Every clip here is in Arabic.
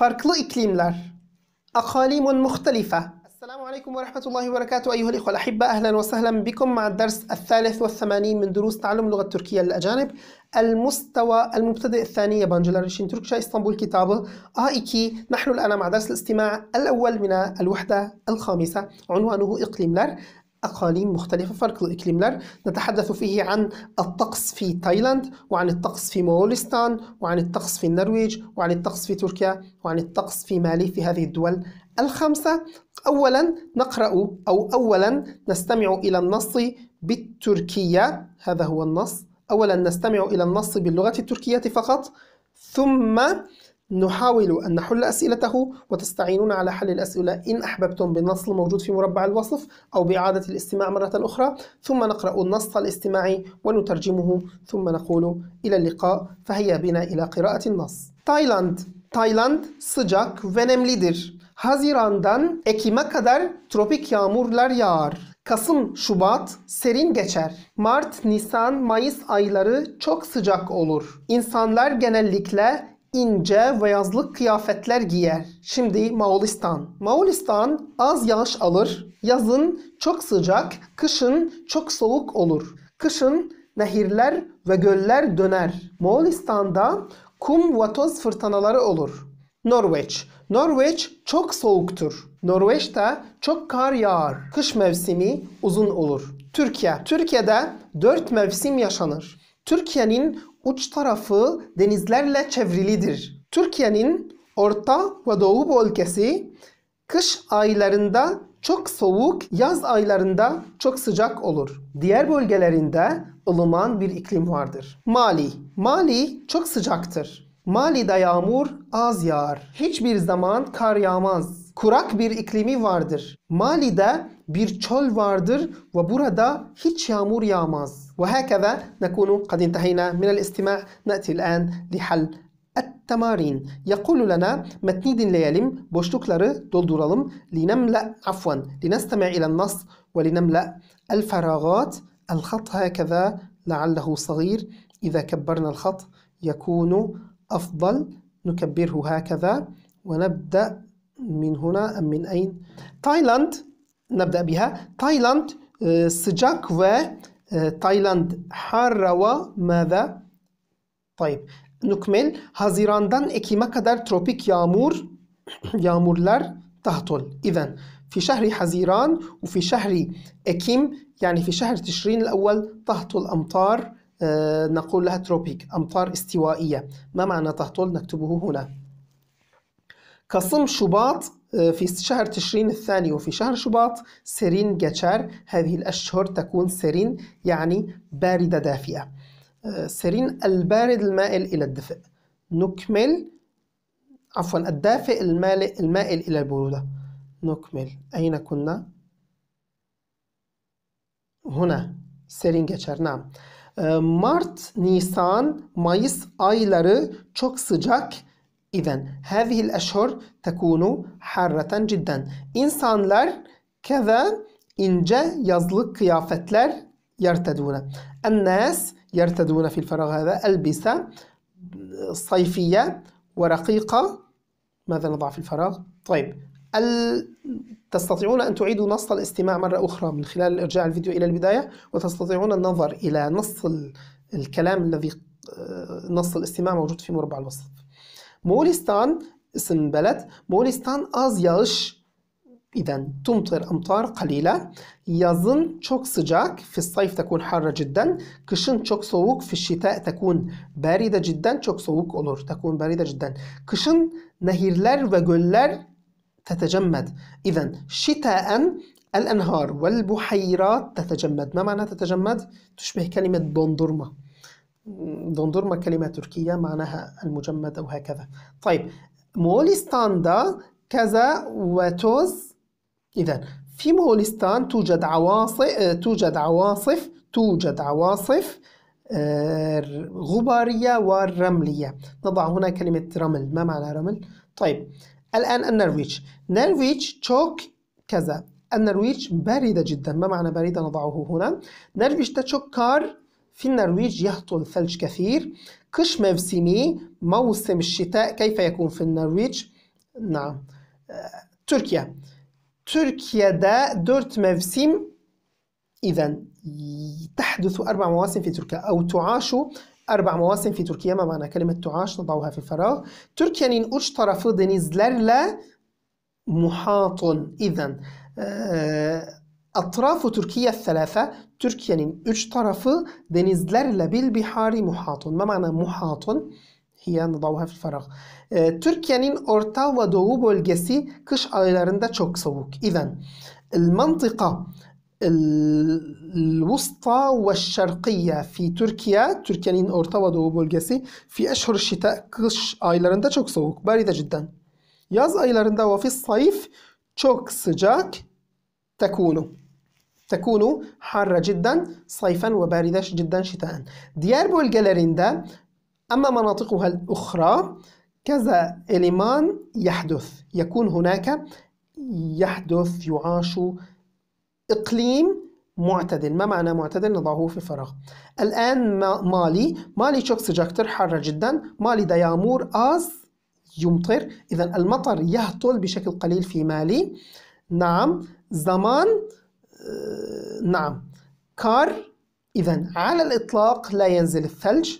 farklı iklimler أقاليم مختلفة السلام عليكم ورحمة الله وبركاته أيها الإخوة الأحبة أهلا وسهلا بكم مع الدرس الثالث والثمانين من دروس تعلم اللغة التركية للأجانب المستوى المبتدئ الثاني يابانجي تركشا اسطنبول كتابة آيكي نحن الآن مع درس الاستماع الأول من الوحدة الخامسة عنوانه إقليم لار أقاليم مختلفة فرق الإقليمler نتحدث فيه عن الطقس في تايلاند وعن الطقس في مولستان وعن الطقس في النرويج وعن الطقس في تركيا وعن الطقس في مالي في هذه الدول الخمسة أولا نقرأ أو أولا نستمع إلى النص بالتركية هذا هو النص أولا نستمع إلى النص باللغة التركية فقط ثم نحاول أن نحل أسئلته وتستعينون على حل الأسئلة إن أحببتم بالنص الموجود في مربع الوصف أو بإعادة الاستماع مرة أخرى ثم نقرأ النص الاستماعي ونترجمه ثم نقول إلى اللقاء فهيا بنا إلى قراءة النص تايلاند Tayland sıcak ve nemlidir. Haziran'dan Ekim'e kadar tropik yağmurlar yağar. Kasım, Şubat serin geçer. Mart, Nisan, Mayıs ayları çok sıcak olur. İnsanlar genellikle ince beyazlık kıyafetler giyer. Şimdi Moğolistan. Moğolistan az yağış alır. Yazın çok sıcak, kışın çok soğuk olur. Kışın nehirler ve göller döner. Moğolistan'da kum ve toz fırtınaları olur. Norveç. Norveç çok soğuktur. Norveç'te çok kar yağar. Kış mevsimi uzun olur. Türkiye. Türkiye'de dört mevsim yaşanır. Türkiye'nin uç tarafı denizlerle çevrilidir. Türkiye'nin orta ve doğu bölgesi kış aylarında çok soğuk, yaz aylarında çok sıcak olur. Diğer bölgelerinde ılıman bir iklim vardır. Mali. Mali çok sıcaktır. Mali'de yağmur az yağar. Hiçbir zaman kar yağmaz. kurak bir iklimi vardır. Mali'de bir çöl vardır ve burada hiç yağmur yağmaz. وهكذا نكون قد انتهينا من الاستماع نأتي الآن لحل التمارين يقول لنا متنيد ليالم boşlukları دولدورالم لنملأ عفوا لنستمع إلى النص ولنملأ الفراغات الخط هكذا لعله صغير إذا كبرنا الخط يكون أفضل نكبره هكذا ونبدأ من هنا أم من أين؟ تايلاند نبدأ بها تايلاند آه، سجاك و آه، تايلاند حارة وماذا؟ طيب نكمل Haziran'dan كدر تروبيك يامور يامور yağmurlar تهطل إذا في شهر حزيران وفي شهر أكيم يعني في شهر تشرين الأول تهطل أمطار آه، نقول لها تروبيك أمطار استوائية ما معنى تهطل نكتبه هنا كصم شباط آه، في شهر تشرين الثاني وفي شهر شباط سرين جاتشار هذه الأشهر تكون سرين يعني باردة دافئة آه، سرين البارد المائل إلى الدفء نكمل عفوا الدافئ المائل إلى البرودة نكمل أين كنا؟ هنا سرين جاتشار نعم آه، مارت نيسان مايس ايلاري çok sıcak إذا هذه الأشهر تكون حارة جدا. إنسانلر كذا يزلق yazlık kıyafetler يرتدون. الناس يرتدون في الفراغ هذا ألبسة صيفية ورقيقة ماذا نضع في الفراغ؟ طيب ال... تستطيعون أن تعيدوا نص الاستماع مرة أخرى من خلال إرجاع الفيديو إلى البداية وتستطيعون النظر إلى نص الكلام الذي آه، نص الاستماع موجود في مربع الوصف مولستان اسم بلد مولستان az yağış إذا تمطر أمطار قليلة yazın çok sıcak في الصيف تكون حارة جدا kışın çok soğuk في الشتاء تكون باردة جدا çok soğuk olur تكون باردة جدا kışın nehirler ve göller تتجمد إذا شتاء الأنهار والبحيرات تتجمد ما معنى تتجمد؟ تشبه كلمة دندرمة ما كلمة تركية معناها المجمد أو هكذا طيب مغولستان دا كذا وتوز إذا في مولستان توجد عواصف توجد عواصف توجد عواصف آه، غبارية والرملية نضع هنا كلمة رمل ما معنى رمل؟ طيب الآن النرويج نرويج تشوك كذا النرويج باردة جدا ما معنى باردة نضعه هنا نرويج تشوك كار في النرويج يهطل ثلج كثير قش موسمي موسم الشتاء كيف يكون في النرويج؟ نعم آه، تركيا تركيا دا دورت موسم إذا تحدث أربع مواسم في تركيا أو تعاش أربع مواسم في تركيا ما معنى كلمة تعاش نضعها في الفراغ تركيا تركيانين طرف tarafı لا محاط إذا آه، Atrafu Türkiye selafe. Türkiye'nin üç tarafı denizlerle bil bihari muhatun. Ne mana muhatun? Hiye nıdavha fil farag. Ee, Türkiye'nin orta ve doğu bölgesi kış aylarında çok soğuk. İzen, المنطقة الوسطى والشرقية في تركيا تركيا أورتا ودو بولجاسي في أشهر الشتاء كش aylarında çok soğuk باردة جدا yaz aylarında وفي الصيف çok sıcak تكون تكون حارة جدا صيفا وباردة جدا شتاء دياربو جالريندا أما مناطقها الأخرى كذا إليمان يحدث يكون هناك يحدث يعاش إقليم معتدل ما معنى معتدل نضعه في فراغ الآن مالي مالي شوك سجاكتر حارة جدا مالي ديامور آز يمطر إذا المطر يهطل بشكل قليل في مالي نعم زمان آه، نعم كار إذا على الإطلاق لا ينزل الثلج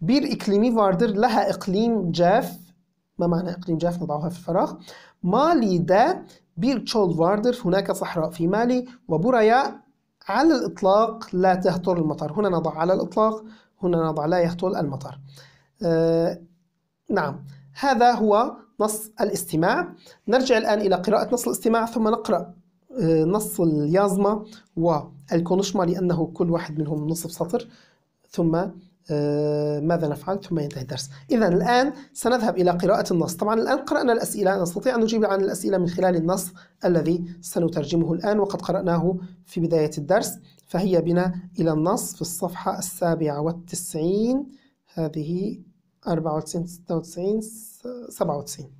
بير اقليمي واردر لها إقليم جاف ما معنى إقليم جاف نضعها في الفراغ مالي دا بير çöl واردر هناك صحراء في مالي وبوريا على الإطلاق لا تهطل المطر هنا نضع على الإطلاق هنا نضع لا يهطل المطر آه نعم هذا هو نص الاستماع نرجع الآن إلى قراءة نص الاستماع ثم نقرأ آه، نص اليازما والكونشما لأنه كل واحد منهم نصف سطر ثم آه، ماذا نفعل ثم ينتهي الدرس إذا الآن سنذهب إلى قراءة النص طبعا الآن قرأنا الأسئلة نستطيع أن نجيب عن الأسئلة من خلال النص الذي سنترجمه الآن وقد قرأناه في بداية الدرس فهي بنا إلى النص في الصفحة السابعة والتسعين هذه 94 96 97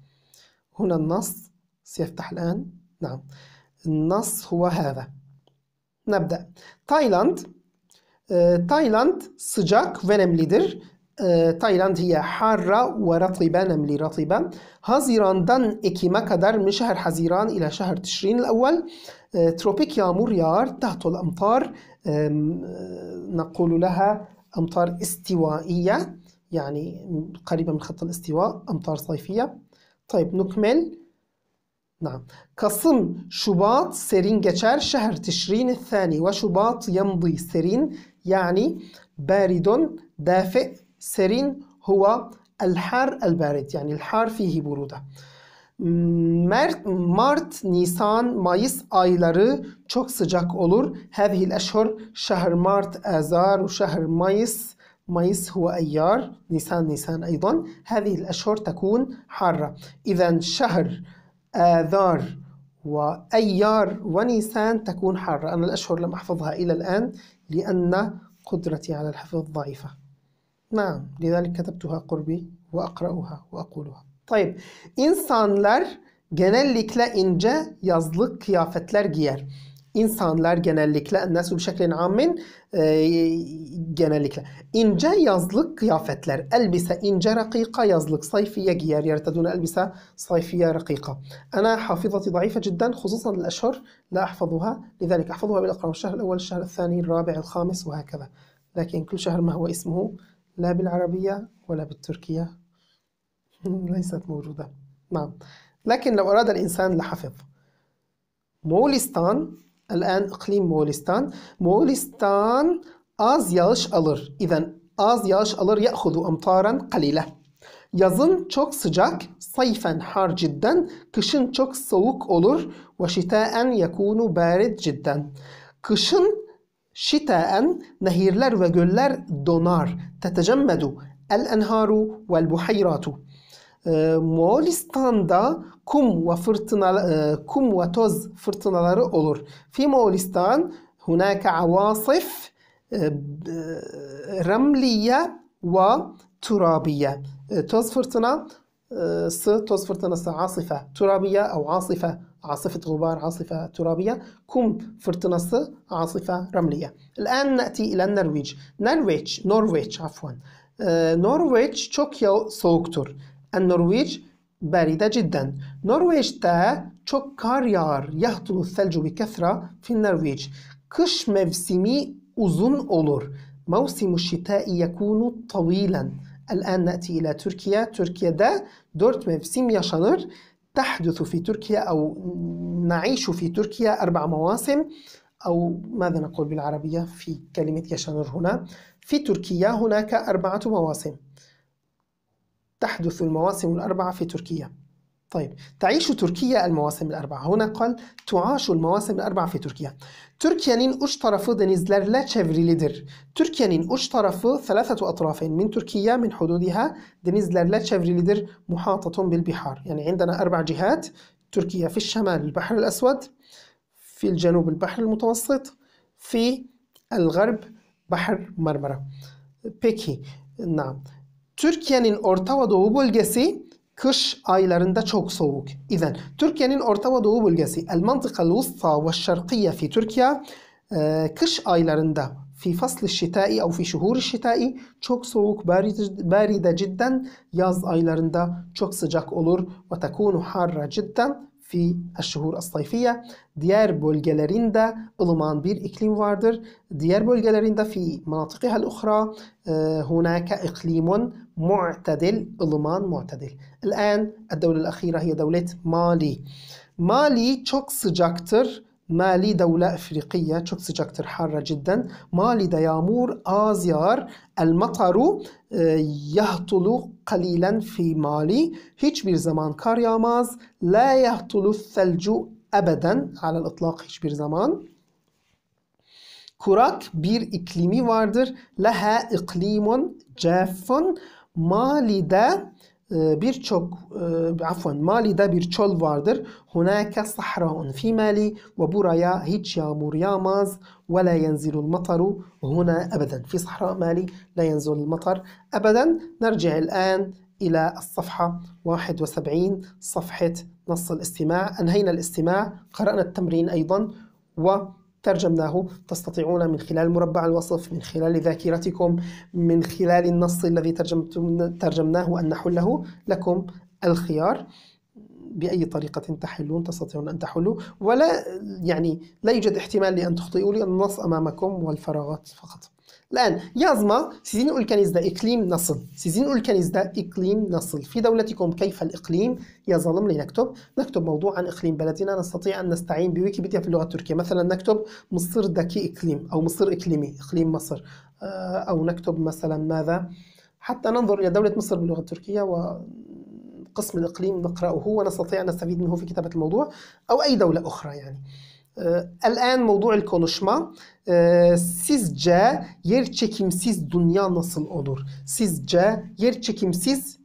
هنا النص سيفتح الآن نعم النص هو هذا نبدأ تايلاند آه، تايلاند سجاك فينم ليدر آه، تايلاند هي حارة ورطبة نملي رطبة هزيراندان إكيما كدر من شهر حزيران إلى شهر تشرين الأول آه، تروبيك يامور يار تحت الأمطار نقول لها أمطار استوائية يعني قريبة من خط الاستواء أمطار صيفية طيب نكمل نعم كصم شباط سرين geçer شهر تشرين الثاني وشباط يمضي سرين يعني بارد دافئ سرين هو الحار البارد يعني الحار فيه برودة Mert, Mart, Nisan, Mayıs ayları çok sıcak olur. Hâzihil eşhur şehr Mart azar ve şehr Mayıs مايس هو أيار نيسان نيسان أيضا هذه الأشهر تكون حارة إذا شهر آذار وأيار ونيسان تكون حارة أنا الأشهر لم أحفظها إلى الآن لأن قدرتي على الحفظ ضعيفة نعم لذلك كتبتها قربي وأقرأها وأقولها طيب insanlar genellikle ince yazlık kıyafetler giyer. insanlar genellikle ennesu bişeklin ammin e, genellikle ince yazlık kıyafetler elbise ince rakika yazlık sayfiye giyer yertedun elbise sayfiye rakika ana hafızati zayıfe cidden hususan الأشهر لا أحفظها لذلك أحفظها بالأقرام الشهر الأول الشهر الثاني الرابع الخامس وهكذا لكن كل شهر ما هو اسمه لا بالعربية ولا بالتركية ليست موجودة نعم لكن لو أراد الإنسان لحفظ مولستان El-en iklim Moğolistan. az yağış alır. İzen az yağış alır ya'hudu emtaren kalile. Yazın çok sıcak, sayfen har cidden, kışın çok soğuk olur ve şitaen yakunu barid cidden. Kışın şitaen nehirler ve göller donar. Tetecemmedu el enharu vel buhayratu e, Moğolistan'da kum ve fırtına e, kum ve toz fırtınaları olur. Fi Moğolistan hunaka avasif e, e ve turabiye. E, toz fırtına toz fırtınası asife turabiye ev asife عاصفة gubar, عاصفة ترابية kum fırtınası, عاصفة رملية الآن نأتي إلى النرويج نرويج نرويج عفوا نرويج çok soğuktur النرويج باردة جدا نرويج تا kar yağar. Yahtulu selcu bi kesra fin Norveç. Kış mevsimi uzun olur. Mevsimu şitai yakunu tavilen. الآن نأتي إلى تركيا تركيا تركيa'da dört mevsim yaşanır تحدث في تركيا أو نعيش في تركيا أربع مواسم أو ماذا نقول بالعربية في كلمة يشانر هنا في تركيا هناك أربعة مواسم تحدث المواسم الأربعة في تركيا طيب تعيش تركيا المواسم الأربعة هنا قال تعاش المواسم الأربعة في نين Türkiye'nin uç tarafı denizlerle çevrilidir. تركيا نين tarafı ثلاثة أطراف من تركيا من حدودها تشفري لدر محاطة بالبحار. يعني عندنا أربع جهات تركيا في الشمال البحر الأسود في الجنوب البحر المتوسط في الغرب بحر مرمرة. بيكي نعم Türkiye'nin Orta ve Doğu bölgesi kış aylarında çok soğuk. İzen Türkiye'nin Orta ve Doğu bölgesi el mantıkal usta ve şarkiye fi Türkiye kış aylarında fi fasl şitai veya fi şuhur şitai çok soğuk baride, baride cidden yaz aylarında çok sıcak olur ve tekunu harra cidden في الشهور الصيفية دياربولجالاريندا ظمان bir إقليم ديار دياربولجالاريندا في مناطقها الأخرى آه، هناك إقليم معتدل ألمان معتدل. الآن الدولة الأخيرة هي دولة مالي. مالي تشوك سجاكتر Mali devle Afrikiye çok sıcaktır harra cidden. Mali'de yağmur az yağar. El mataru e, yahtulu kalilen fi mali. Hiçbir zaman kar yağmaz. La yahtulu selcu ebeden. Alel ıtlak hiçbir zaman. Kurak bir iklimi vardır. Leha iklimun Mali de birçok afwan Mali'de bir çöl vardır. Hunake sahraun fi Mali ve buraya hiç yağmur yağmaz ve la yenzilul mataru huna ebeden. Fi sahra Mali la yenzilul matar ebeden. Nerci'e الآن إلى الصفحة 71 صفحة نص الاستماع أنهينا الاستماع قرأنا التمرين أيضا و ترجمناه تستطيعون من خلال مربع الوصف من خلال ذاكرتكم من خلال النص الذي ترجمناه أن نحله لكم الخيار بأي طريقة تحلون تستطيعون أن تحلوا ولا يعني لا يوجد احتمال لأن تخطئوا لأن النص أمامكم والفراغات فقط الآن yazma sizin ülkenizde iklim nasıl? Sizin ülkenizde iklim nasıl? في دولتكم كيف الإقليم؟ يظلم لنكتب نكتب موضوع عن إقليم بلدنا نستطيع أن نستعين بويكيبيديا في اللغة التركية مثلا نكتب مصر دكي إقليم أو مصر إقليمي إقليم مصر آه، أو نكتب مثلا ماذا؟ حتى ننظر إلى دولة مصر باللغة التركية و قسم الإقليم نقرأه ونستطيع أن نستفيد منه في كتابة الموضوع أو أي دولة أخرى يعني الآن موضوع الكونuşma sizce yer çekimsiz dünya nasıl olur? Sizce yer çekimsiz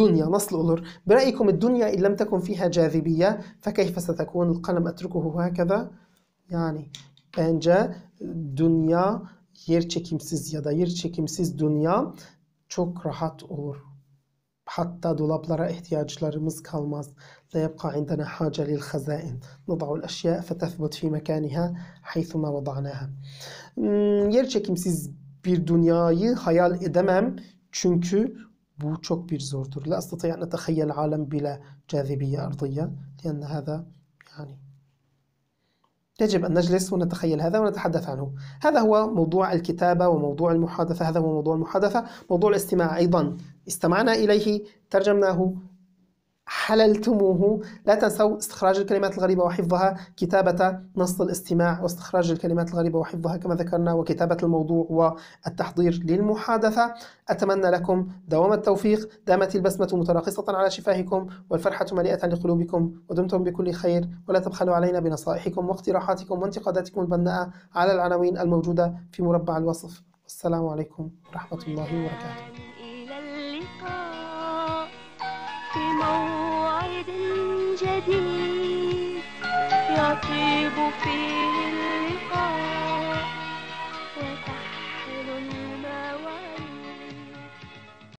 دنيا Nasıl olur. برأيكم الدنيا إن لم تكن فيها جاذبية فكيف ستكون القلم أتركه هكذا؟ Yani bence dünya yer çekimsiz ya da yer çekimsiz dünya çok rahat olur. Hatta dolaplara ihtiyaçlarımız kalmaz. La yabqa indana haca lil hazain. Nada'u eşya fetethbut fi mekaniha haythuma vada'naha. Hmm, yer çekimsiz bir dünyayı hayal edemem. Çünkü bu çok bir zordur. La astati'an etehayyel alem bile cazibiye ardıya. Lianne hâzâ yani يجب أن نجلس ونتخيل هذا ونتحدث عنه هذا هو موضوع الكتابة وموضوع المحادثة هذا هو موضوع المحادثة موضوع الاستماع أيضا استمعنا إليه ترجمناه حللتموه لا تنسوا استخراج الكلمات الغريبة وحفظها كتابة نص الاستماع واستخراج الكلمات الغريبة وحفظها كما ذكرنا وكتابة الموضوع والتحضير للمحادثة أتمنى لكم دوام التوفيق دامت البسمة متراقصة على شفاهكم والفرحة مليئة لقلوبكم ودمتم بكل خير ولا تبخلوا علينا بنصائحكم واقتراحاتكم وانتقاداتكم البناءة على العناوين الموجودة في مربع الوصف والسلام عليكم ورحمة الله وبركاته Eu cedi. Latigo, filho.